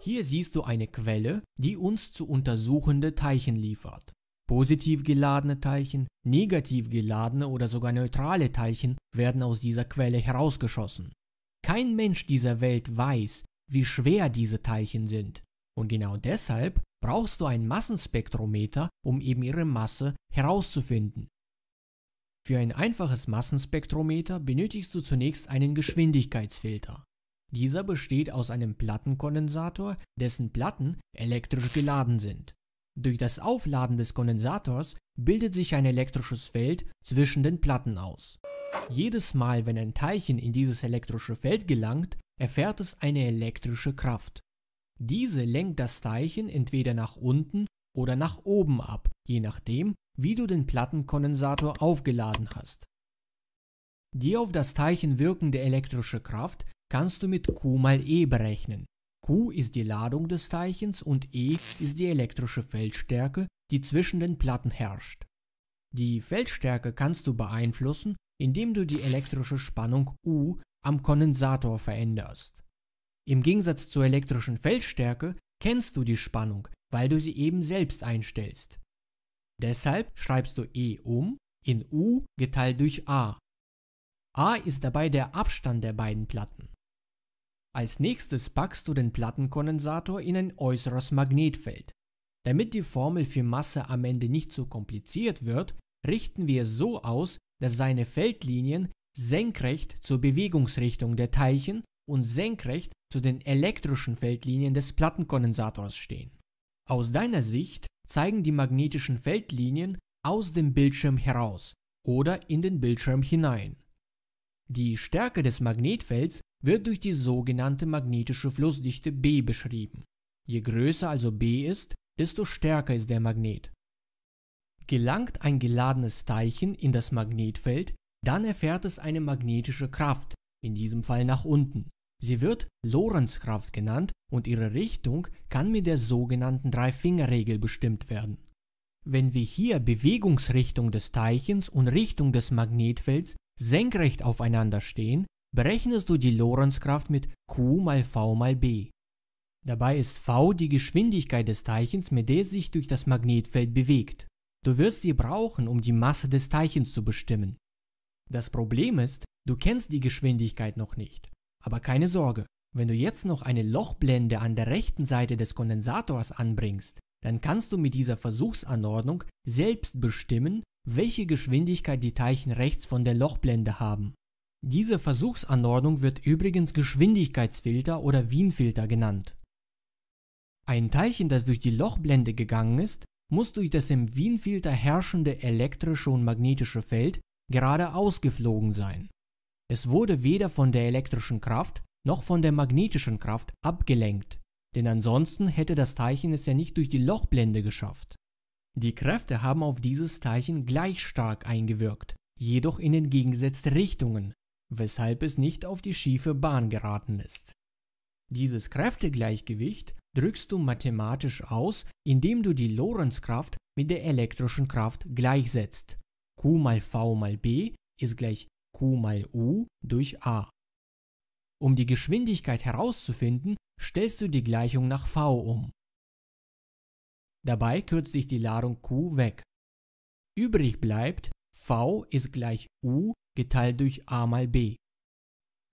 Hier siehst du eine Quelle, die uns zu untersuchende Teilchen liefert. Positiv geladene Teilchen, negativ geladene oder sogar neutrale Teilchen werden aus dieser Quelle herausgeschossen. Kein Mensch dieser Welt weiß, wie schwer diese Teilchen sind. Und genau deshalb brauchst du ein Massenspektrometer, um eben ihre Masse herauszufinden. Für ein einfaches Massenspektrometer benötigst du zunächst einen Geschwindigkeitsfilter. Dieser besteht aus einem Plattenkondensator, dessen Platten elektrisch geladen sind. Durch das Aufladen des Kondensators bildet sich ein elektrisches Feld zwischen den Platten aus. Jedes Mal, wenn ein Teilchen in dieses elektrische Feld gelangt, erfährt es eine elektrische Kraft. Diese lenkt das Teilchen entweder nach unten oder nach oben ab, je nachdem, wie du den Plattenkondensator aufgeladen hast. Die auf das Teilchen wirkende elektrische Kraft kannst du mit Q mal E berechnen. Q ist die Ladung des Teilchens und E ist die elektrische Feldstärke, die zwischen den Platten herrscht. Die Feldstärke kannst du beeinflussen, indem du die elektrische Spannung U am Kondensator veränderst. Im Gegensatz zur elektrischen Feldstärke kennst du die Spannung, weil du sie eben selbst einstellst. Deshalb schreibst du E um in U geteilt durch A. A ist dabei der Abstand der beiden Platten. Als nächstes packst du den Plattenkondensator in ein äußeres Magnetfeld. Damit die Formel für Masse am Ende nicht zu kompliziert wird, richten wir es so aus, dass seine Feldlinien senkrecht zur Bewegungsrichtung der Teilchen und senkrecht zu den elektrischen Feldlinien des Plattenkondensators stehen. Aus deiner Sicht zeigen die magnetischen Feldlinien aus dem Bildschirm heraus oder in den Bildschirm hinein. Die Stärke des Magnetfelds wird durch die sogenannte magnetische Flussdichte B beschrieben. Je größer also B ist, desto stärker ist der Magnet. Gelangt ein geladenes Teilchen in das Magnetfeld, dann erfährt es eine magnetische Kraft, in diesem Fall nach unten. Sie wird Lorentzkraft genannt und ihre Richtung kann mit der sogenannten Drei-Finger-Regel bestimmt werden. Wenn wir hier Bewegungsrichtung des Teilchens und Richtung des Magnetfelds senkrecht aufeinander stehen, berechnest du die Lorentzkraft mit Q mal V mal B. Dabei ist V die Geschwindigkeit des Teilchens, mit der es sich durch das Magnetfeld bewegt. Du wirst sie brauchen, um die Masse des Teilchens zu bestimmen. Das Problem ist, du kennst die Geschwindigkeit noch nicht. Aber keine Sorge, wenn du jetzt noch eine Lochblende an der rechten Seite des Kondensators anbringst, dann kannst du mit dieser Versuchsanordnung selbst bestimmen, welche Geschwindigkeit die Teilchen rechts von der Lochblende haben. Diese Versuchsanordnung wird übrigens Geschwindigkeitsfilter oder Wienfilter genannt. Ein Teilchen, das durch die Lochblende gegangen ist, muss durch das im Wienfilter herrschende elektrische und magnetische Feld geradeaus geflogen sein. Es wurde weder von der elektrischen Kraft noch von der magnetischen Kraft abgelenkt, denn ansonsten hätte das Teilchen es ja nicht durch die Lochblende geschafft. Die Kräfte haben auf dieses Teilchen gleich stark eingewirkt, jedoch in entgegengesetzte Richtungen, weshalb es nicht auf die schiefe Bahn geraten ist. Dieses Kräftegleichgewicht drückst du mathematisch aus, indem du die Lorentzkraft mit der elektrischen Kraft gleichsetzt. Q mal V mal B ist gleich Q mal U durch A. Um die Geschwindigkeit herauszufinden, stellst du die Gleichung nach V um. Dabei kürzt sich die Ladung Q weg. Übrig bleibt V ist gleich U geteilt durch A mal B.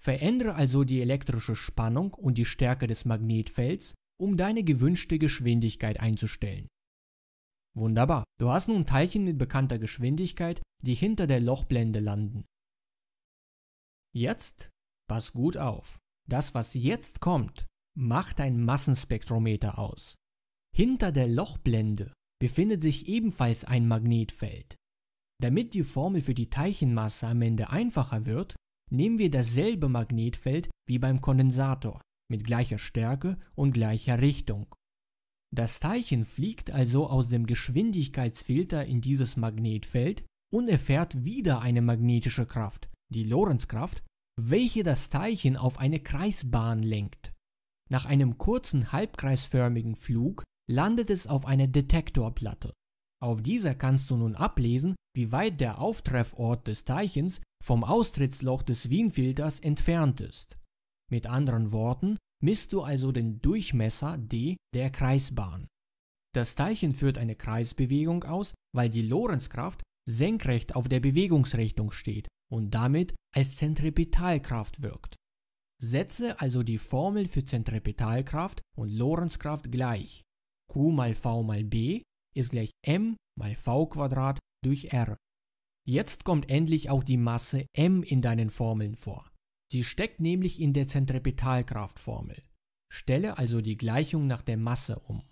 Verändere also die elektrische Spannung und die Stärke des Magnetfelds, um deine gewünschte Geschwindigkeit einzustellen. Wunderbar, du hast nun Teilchen mit bekannter Geschwindigkeit, die hinter der Lochblende landen. Jetzt pass gut auf. Das, was jetzt kommt, macht ein Massenspektrometer aus. Hinter der Lochblende befindet sich ebenfalls ein Magnetfeld. Damit die Formel für die Teilchenmasse am Ende einfacher wird, nehmen wir dasselbe Magnetfeld wie beim Kondensator mit gleicher Stärke und gleicher Richtung. Das Teilchen fliegt also aus dem Geschwindigkeitsfilter in dieses Magnetfeld und erfährt wieder eine magnetische Kraft, die Lorentzkraft, welche das Teilchen auf eine Kreisbahn lenkt. Nach einem kurzen halbkreisförmigen Flug landet es auf einer Detektorplatte. Auf dieser kannst du nun ablesen, wie weit der Auftreffort des Teilchens vom Austrittsloch des Wienfilters entfernt ist. Mit anderen Worten, misst du also den Durchmesser d der Kreisbahn. Das Teilchen führt eine Kreisbewegung aus, weil die Lorentzkraft senkrecht auf der Bewegungsrichtung steht und damit als Zentripetalkraft wirkt. Setze also die Formel für Zentripetalkraft und Lorentzkraft gleich. Q mal V mal B ist gleich m mal v Quadrat durch r. Jetzt kommt endlich auch die Masse m in deinen Formeln vor. Sie steckt nämlich in der Zentripetalkraftformel. Stelle also die Gleichung nach der Masse um.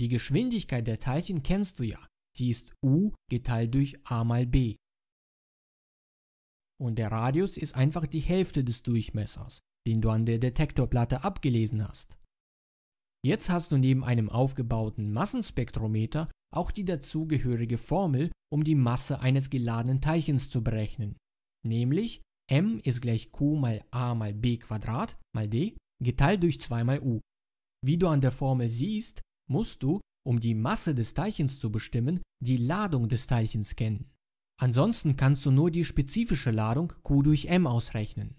Die Geschwindigkeit der Teilchen kennst du ja. Sie ist u geteilt durch a mal b. Und der Radius ist einfach die Hälfte des Durchmessers, den du an der Detektorplatte abgelesen hast. Jetzt hast du neben einem aufgebauten Massenspektrometer auch die dazugehörige Formel, um die Masse eines geladenen Teilchens zu berechnen, nämlich m ist gleich q mal a mal b Quadrat mal d geteilt durch 2 mal u. Wie du an der Formel siehst, musst du, um die Masse des Teilchens zu bestimmen, die Ladung des Teilchens kennen. Ansonsten kannst du nur die spezifische Ladung q durch m ausrechnen.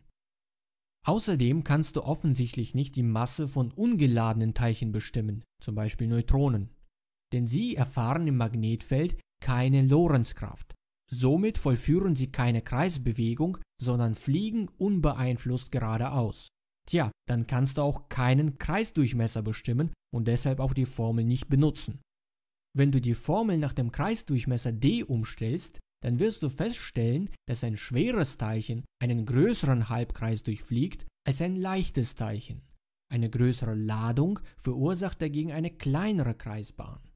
Außerdem kannst du offensichtlich nicht die Masse von ungeladenen Teilchen bestimmen, zum Beispiel Neutronen, denn sie erfahren im Magnetfeld keine Lorentzkraft. Somit vollführen sie keine Kreisbewegung, sondern fliegen unbeeinflusst geradeaus. Tja, dann kannst du auch keinen Kreisdurchmesser bestimmen und deshalb auch die Formel nicht benutzen. Wenn du die Formel nach dem Kreisdurchmesser d umstellst, dann wirst du feststellen, dass ein schweres Teilchen einen größeren Halbkreis durchfliegt als ein leichtes Teilchen. Eine größere Ladung verursacht dagegen eine kleinere Kreisbahn.